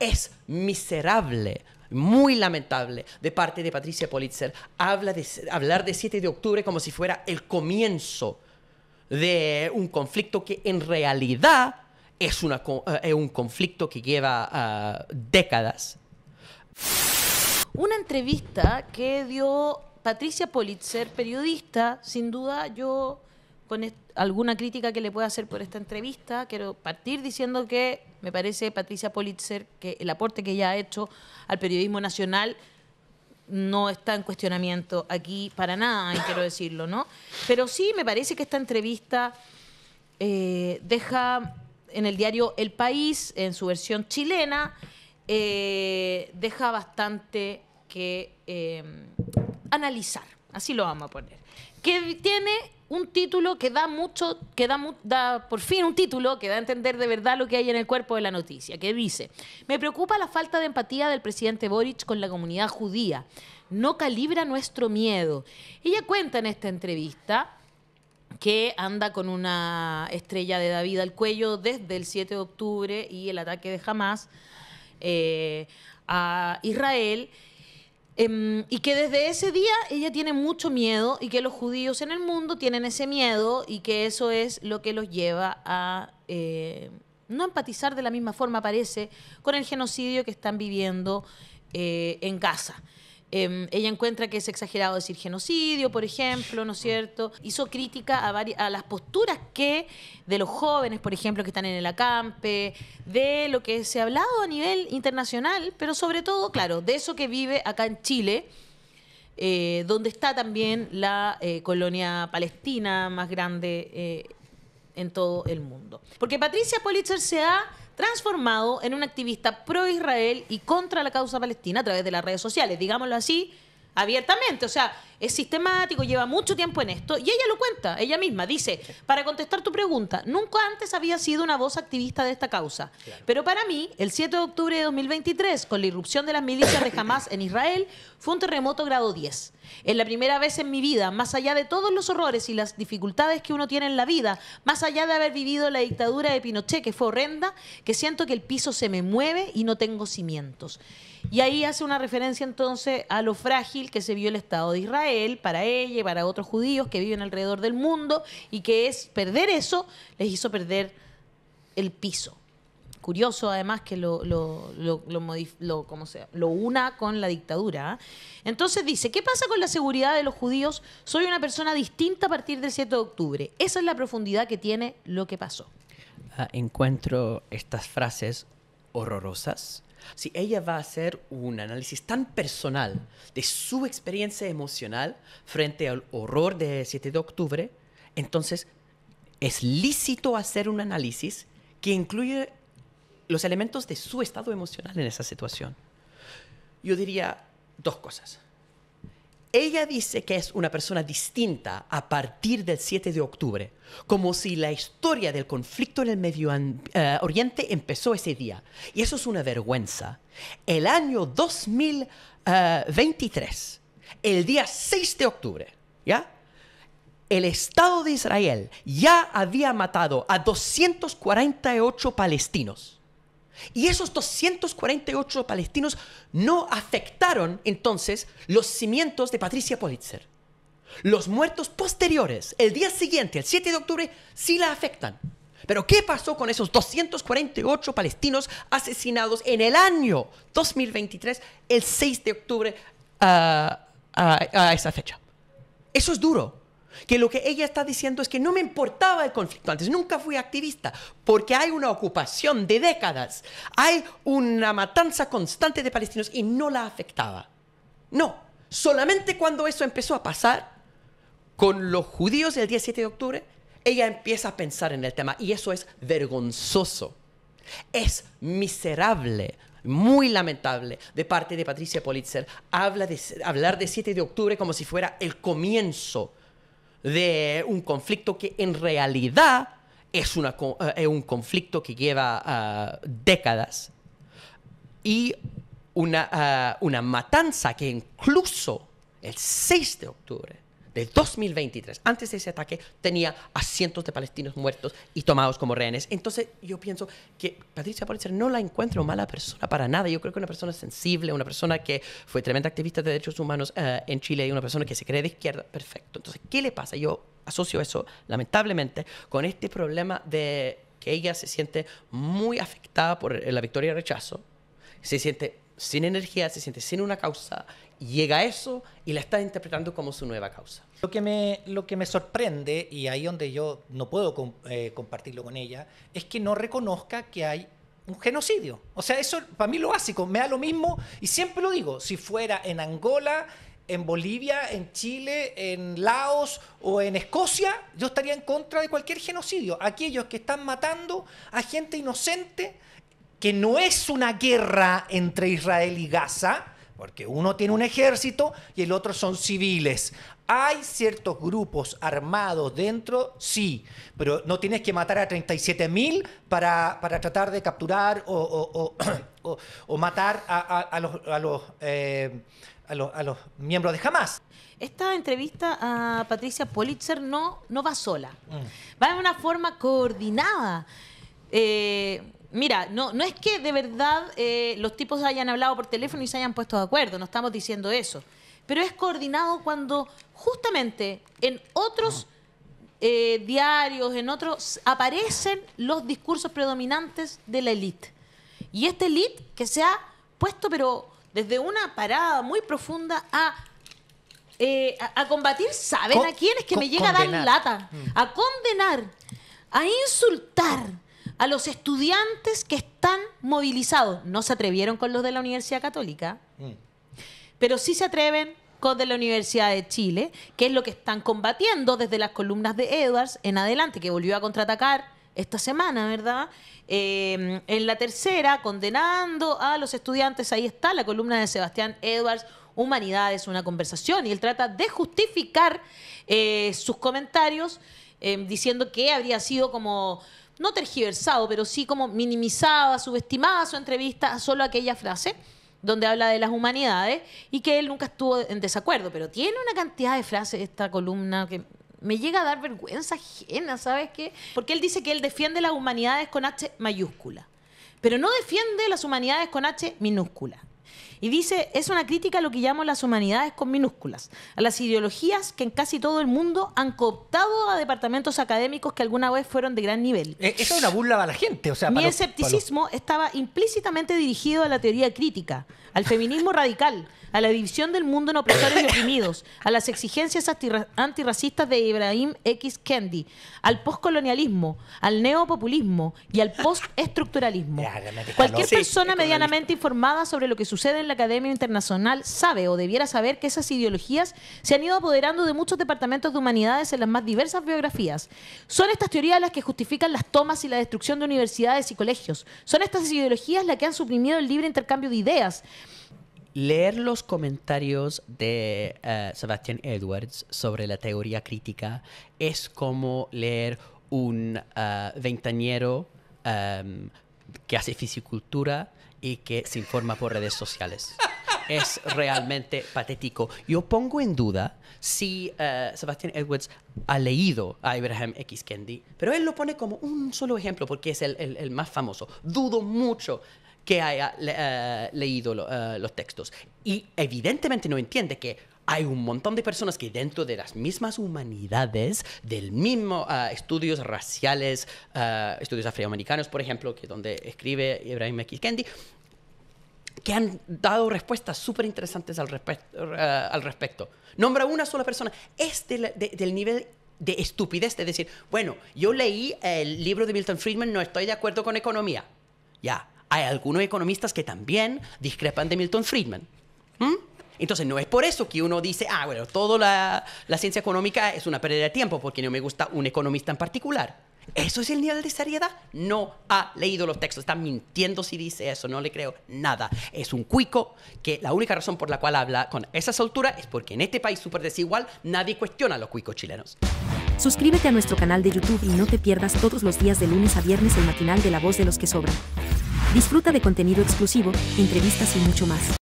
es miserable muy lamentable de parte de Patricia Politzer habla de, hablar de 7 de octubre como si fuera el comienzo de un conflicto que en realidad es, eh, un conflicto que lleva ah, décadas. Una entrevista que dio Patricia Politzer, periodista, sin duda yo alguna crítica que le pueda hacer por esta entrevista, quiero partir diciendo que me parece, Patricia Politzer, que el aporte que ella ha hecho al periodismo nacional no está en cuestionamiento aquí para nada, quiero decirlo, ¿no? Pero sí me parece que esta entrevista eh, deja en el diario El País, en su versión chilena, eh, deja bastante que eh, analizar, así lo vamos a poner, que tiene un título que da mucho, que da, por fin un título que da a entender de verdad lo que hay en el cuerpo de la noticia, que dice, me preocupa la falta de empatía del presidente Boric con la comunidad judía, no calibra nuestro miedo. Ella cuenta en esta entrevista que anda con una estrella de David al cuello desde el 7 de octubre y el ataque de Hamas eh, a Israel Em, y que desde ese día ella tiene mucho miedo y que los judíos en el mundo tienen ese miedo y que eso es lo que los lleva a eh, no empatizar de la misma forma, parece, con el genocidio que están viviendo eh, en Gaza. Em, ella encuentra que es exagerado decir genocidio, por ejemplo, ¿no es cierto? Hizo crítica a, las posturas que de los jóvenes, por ejemplo, que están en el acampe, de lo que se ha hablado a nivel internacional, pero sobre todo, claro, de eso que vive acá en Chile. Eh, donde está también la eh, colonia palestina más grande eh, en todo el mundo. Porque Patricia Politzer se ha transformado en un activista pro-Israel y contra la causa palestina a través de las redes sociales, digámoslo así, abiertamente. O sea, es sistemático, lleva mucho tiempo en esto y ella lo cuenta, ella misma. Dice, para contestar tu pregunta, nunca antes había sido una voz activista de esta causa. Pero para mí, el 7 de octubre de 2023, con la irrupción de las milicias de Hamas en Israel, fue un terremoto grado 10 es la primera vez en mi vida, más allá de todos los horrores y las dificultades que uno tiene en la vida, más allá de haber vivido la dictadura de Pinochet, que fue horrenda, que siento que el piso se me mueve y no tengo cimientos. Y ahí hace una referencia entonces a lo frágil que se vio el Estado de Israel para ella y para otros judíos que viven alrededor del mundo y que es perder eso les hizo perder el piso. Curioso además que lo, como sea, lo una con la dictadura. ¿ah? Entonces dice, ¿qué pasa con la seguridad de los judíos? Soy una persona distinta a partir del 7 de octubre. Esa es la profundidad que tiene lo que pasó. Ah, encuentro estas frases horrorosas. Si ella va a hacer un análisis tan personal de su experiencia emocional frente al horror del 7 de octubre, entonces es lícito hacer un análisis que incluye los elementos de su estado emocional en esa situación. Yo diría dos cosas. Ella dice que es una persona distinta a partir del 7 de octubre, como si la historia del conflicto en el Medio eh, Oriente empezó ese día. Y eso es una vergüenza. El año 2023, eh, el día 6 de octubre, ¿ya? El Estado de Israel ya había matado a 248 palestinos y esos 248 palestinos no afectaron entonces los cimientos de Patricia Politzer. Los muertos posteriores, el día siguiente, el 7 de octubre, sí la afectan. Pero ¿qué pasó con esos 248 palestinos asesinados en el año 2023, el 6 de octubre, ah, ah, a esa fecha? Eso es duro que lo que ella está diciendo es que no me importaba el conflicto antes, nunca fui activista, porque hay una ocupación de décadas, hay una matanza constante de palestinos y no la afectaba. No, solamente cuando eso empezó a pasar con los judíos el 7 de octubre, ella empieza a pensar en el tema y eso es vergonzoso, es miserable, muy lamentable de parte de Patricia Politzer habla de, hablar de 7 de octubre como si fuera el comienzo de un conflicto que en realidad es, una, eh, un conflicto que lleva ah, décadas y una, ah, una matanza que incluso el 6 de octubre de 2023, antes de ese ataque, tenía a cientos de palestinos muertos y tomados como rehenes. Entonces yo pienso que Patricia Pulitzer no la encuentro mala persona para nada. Yo creo que una persona sensible, una persona que fue tremenda activista de derechos humanos eh, en Chile y una persona que se cree de izquierda, perfecto. Entonces, ¿qué le pasa? Yo asocio eso, lamentablemente, con este problema de que ella se siente muy afectada por eh, la victoria y el rechazo, se siente sin energía, se siente sin una causa, llega a eso y la está interpretando como su nueva causa. Lo que me, lo que me sorprende, y ahí donde yo no puedo eh, compartirlo con ella, es que no reconozca que hay un genocidio. O sea, eso para mí lo básico, me da lo mismo y siempre lo digo, si fuera en Angola, en Bolivia, en Chile, en Laos o en Escocia, yo estaría en contra de cualquier genocidio. Aquellos que están matando a gente inocente que no es una guerra entre Israel y Gaza, porque uno tiene un ejército y el otro son civiles. Hay ciertos grupos armados dentro, sí, pero no tienes que matar a 37.000 para, para, tratar de capturar o, matar a, los, a, los, miembros de Hamas. Esta entrevista a Patricia Politzer no, no va sola, mm. va de una forma coordinada. Eh, Mira, no, no es que de verdad eh, los tipos hayan hablado por teléfono y se hayan puesto de acuerdo, no estamos diciendo eso. Pero es coordinado cuando justamente en otros eh, diarios, en otros, aparecen los discursos predominantes de la élite. Y esta élite que se ha puesto, pero desde una parada muy profunda, a eh, a, combatir, ¿saben a quiénes? Que me llega a dar lata. Mm. A condenar, a insultar, a los estudiantes que están movilizados. No se atrevieron con los de la Universidad Católica, mm. pero sí se atreven con los de la Universidad de Chile, que es lo que están combatiendo desde las columnas de Edwards en adelante, que volvió a contraatacar esta semana, ¿verdad? Eh, en la tercera, condenando a los estudiantes, ahí está la columna de Sebastián Edwards, Humanidades, una conversación, y él trata de justificar eh, sus comentarios eh, diciendo que habría sido como no tergiversado, pero sí como minimizaba, subestimaba su entrevista a solo aquella frase donde habla de las humanidades y que él nunca estuvo en desacuerdo, pero tiene una cantidad de frases esta columna que me llega a dar vergüenza ajena, ¿sabes qué? Porque él dice que él defiende las humanidades con H mayúscula, pero no defiende las humanidades con H minúscula. Y dice, es una crítica a lo que llamo las humanidades con minúsculas, a las ideologías que en casi todo el mundo han cooptado a departamentos académicos que alguna vez fueron de gran nivel. Eh, eso es una burla a la gente. O sea, Mi escepticismo estaba implícitamente dirigido a la teoría crítica, al feminismo radical, a la división del mundo en opresores y oprimidos, a las exigencias antirracistas de Ibrahim X. Kendi, al postcolonialismo, al neopopulismo y al postestructuralismo. Cualquier persona medianamente informada sobre lo que sucede en la Academia Internacional sabe o debiera saber que esas ideologías se han ido apoderando de muchos departamentos de humanidades en las más diversas biografías. Son estas teorías las que justifican las tomas y la destrucción de universidades y colegios. Son estas ideologías las que han suprimido el libre intercambio de ideas leer los comentarios de eh, Sebastian Edwards sobre la teoría crítica es como leer un eh, eh, que hace fisicultura y que se informa por redes sociales. es realmente patético. Yo pongo en duda si eh, Sebastian Edwards ha leído a Abraham X. Kendi, pero él lo pone como un solo ejemplo porque es el, más famoso. Dudo mucho que haya eh, leído eh, los textos. Y evidentemente no entiende que hay un montón de personas que dentro de las mismas humanidades, del mismo ah, estudios raciales, ah, estudios afroamericanos, por ejemplo, que donde escribe Ibrahim X. Kendi, que han dado respuestas súper interesantes ah, al, respecto. Nombra una sola persona. Es del nivel de estupidez de decir, bueno, yo leí el libro de Milton Friedman, no estoy de acuerdo con economía. Ya, hay algunos economistas que también discrepan de Milton Friedman. ¿Mm? Entonces, no es por eso que uno dice, ah, bueno, toda la, ciencia económica es una pérdida de tiempo porque no me gusta un economista en particular. ¿Eso es el nivel de seriedad? No ha leído los textos, está mintiendo si dice eso, no le creo nada. Es un cuico que la única razón por la cual habla con esa soltura es porque en este país súper desigual nadie cuestiona a los cuicos chilenos. Suscríbete a nuestro canal de YouTube y no te pierdas todos los días de lunes a viernes el matinal de La Voz de los que Sobran. Disfruta de contenido exclusivo, entrevistas y mucho más.